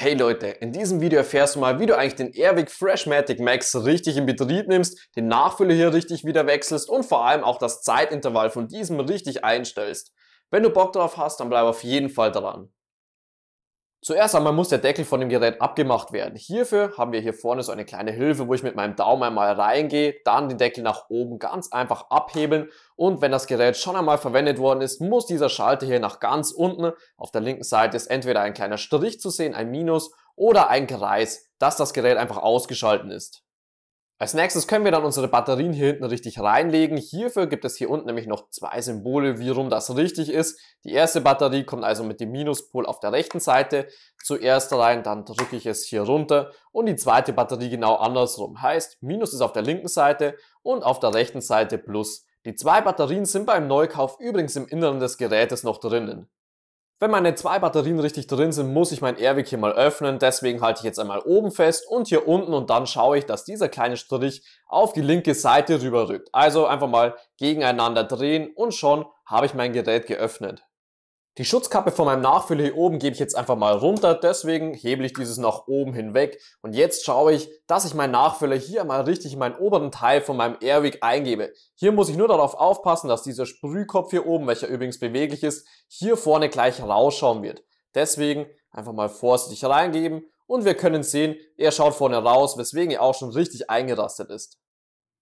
Hey Leute, in diesem Video erfährst du mal, wie du eigentlich den Airwick Freshmatic Max richtig in Betrieb nimmst, den Nachfüller hier richtig wieder wechselst und vor allem auch das Zeitintervall von diesem richtig einstellst. Wenn du Bock drauf hast, dann bleib auf jeden Fall dran. Zuerst einmal muss der Deckel von dem Gerät abgemacht werden. Hierfür haben wir hier vorne so eine kleine Hilfe, wo ich mit meinem Daumen einmal reingehe, dann den Deckel nach oben ganz einfach abhebeln und wenn das Gerät schon einmal verwendet worden ist, muss dieser Schalter hier nach ganz unten. Auf der linken Seite ist entweder ein kleiner Strich zu sehen, ein Minus oder ein Kreis, dass das Gerät einfach ausgeschalten ist. Als nächstes können wir dann unsere Batterien hier hinten richtig reinlegen. Hierfür gibt es hier unten nämlich noch zwei Symbole, wie rum das richtig ist. Die erste Batterie kommt also mit dem Minuspol auf der rechten Seite zuerst rein, dann drücke ich es hier runter und die zweite Batterie genau andersrum. Heißt, Minus ist auf der linken Seite und auf der rechten Seite Plus. Die zwei Batterien sind beim Neukauf übrigens im Inneren des Gerätes noch drinnen. Wenn meine zwei Batterien richtig drin sind, muss ich mein Airwick hier mal öffnen, deswegen halte ich jetzt einmal oben fest und hier unten und dann schaue ich, dass dieser kleine Strich auf die linke Seite rüberrückt. Also einfach mal gegeneinander drehen und schon habe ich mein Gerät geöffnet. Die Schutzkappe von meinem Nachfüller hier oben gebe ich jetzt einfach mal runter, deswegen hebel ich dieses nach oben hinweg und jetzt schaue ich, dass ich meinen Nachfüller hier mal richtig in meinen oberen Teil von meinem Airwick eingebe. Hier muss ich nur darauf aufpassen, dass dieser Sprühkopf hier oben, welcher übrigens beweglich ist, hier vorne gleich rausschauen wird. Deswegen einfach mal vorsichtig reingeben und wir können sehen, er schaut vorne raus, weswegen er auch schon richtig eingerastet ist.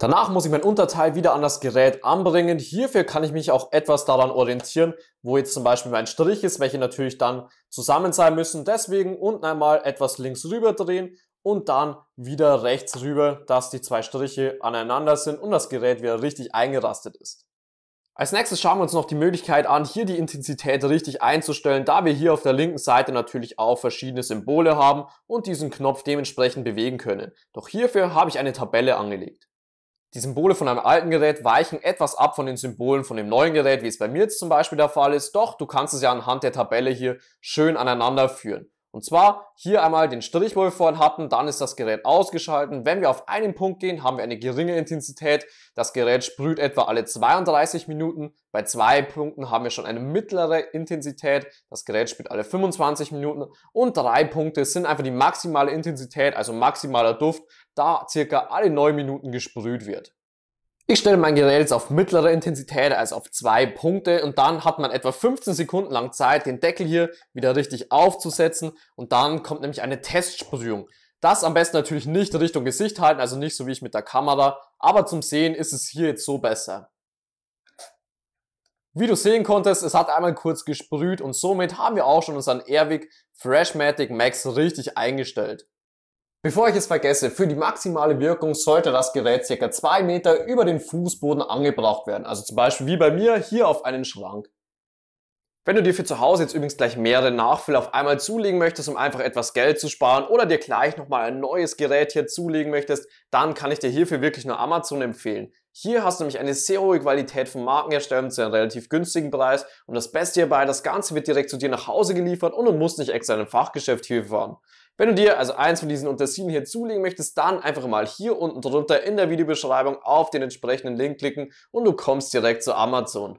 Danach muss ich mein Unterteil wieder an das Gerät anbringen. Hierfür kann ich mich auch etwas daran orientieren, wo jetzt zum Beispiel mein Strich ist, welche natürlich dann zusammen sein müssen. Deswegen unten einmal etwas links rüber drehen und dann wieder rechts rüber, dass die zwei Striche aneinander sind und das Gerät wieder richtig eingerastet ist. Als nächstes schauen wir uns noch die Möglichkeit an, hier die Intensität richtig einzustellen, da wir hier auf der linken Seite natürlich auch verschiedene Symbole haben und diesen Knopf dementsprechend bewegen können. Doch hierfür habe ich eine Tabelle angelegt. Die Symbole von einem alten Gerät weichen etwas ab von den Symbolen von dem neuen Gerät, wie es bei mir jetzt zum Beispiel der Fall ist. Doch du kannst es ja anhand der Tabelle hier schön aneinander führen. Und zwar hier einmal den Strich, wo wir vorhin hatten, dann ist das Gerät ausgeschalten. Wenn wir auf einen Punkt gehen, haben wir eine geringe Intensität. Das Gerät sprüht etwa alle 32 Minuten. Bei zwei Punkten haben wir schon eine mittlere Intensität. Das Gerät sprüht alle 25 Minuten. Und drei Punkte sind einfach die maximale Intensität, also maximaler Duft, da circa alle neun Minuten gesprüht wird. Ich stelle mein Gerät jetzt auf mittlere Intensität, also auf zwei Punkte und dann hat man etwa 15 Sekunden lang Zeit, den Deckel hier wieder richtig aufzusetzen und dann kommt nämlich eine Testsprühung. Das am besten natürlich nicht Richtung Gesicht halten, also nicht so wie ich mit der Kamera, aber zum Sehen ist es hier jetzt so besser. Wie du sehen konntest, es hat einmal kurz gesprüht und somit haben wir auch schon unseren Airwick Freshmatic Max richtig eingestellt. Bevor ich es vergesse, für die maximale Wirkung sollte das Gerät circa zwei Meter über den Fußboden angebracht werden. Also zum Beispiel wie bei mir hier auf einen Schrank. Wenn du dir für zu Hause jetzt übrigens gleich mehrere Nachfüller auf einmal zulegen möchtest, um einfach etwas Geld zu sparen oder dir gleich nochmal ein neues Gerät hier zulegen möchtest, dann kann ich dir hierfür wirklich nur Amazon empfehlen. Hier hast du nämlich eine sehr hohe Qualität von Markenherstellern zu einem relativ günstigen Preis und das Beste hierbei, das Ganze wird direkt zu dir nach Hause geliefert und du musst nicht extra in ein Fachgeschäft hier fahren. Wenn du dir also eins von diesen Untersinen hier zulegen möchtest, dann einfach mal hier unten drunter in der Videobeschreibung auf den entsprechenden Link klicken und du kommst direkt zu Amazon.